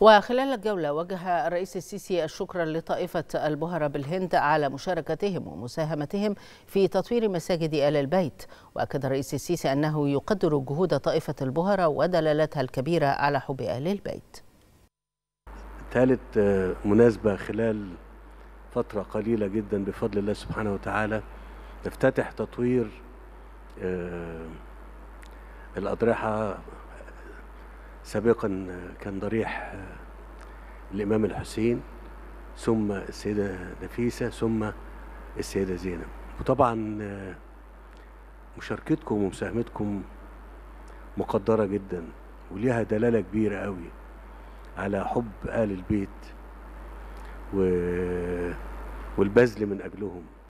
وخلال الجولة وجه الرئيس السيسي الشكر لطائفة البهرة بالهند على مشاركتهم ومساهمتهم في تطوير مساجد آل البيت وأكد الرئيس السيسي أنه يقدر جهود طائفة البهرة ودلالتها الكبيرة على حب آل البيت ثالث آه، مناسبة خلال فترة قليلة جدا بفضل الله سبحانه وتعالى افتتح تطوير آه، الأضرحة سابقا كان ضريح آه، الإمام الحسين ثم السيدة نفيسة ثم السيدة زينب وطبعا آه، مشاركتكم ومساهمتكم مقدرة جدا وليها دلالة كبيرة قوي على حب آل البيت و... والبذل من أجلهم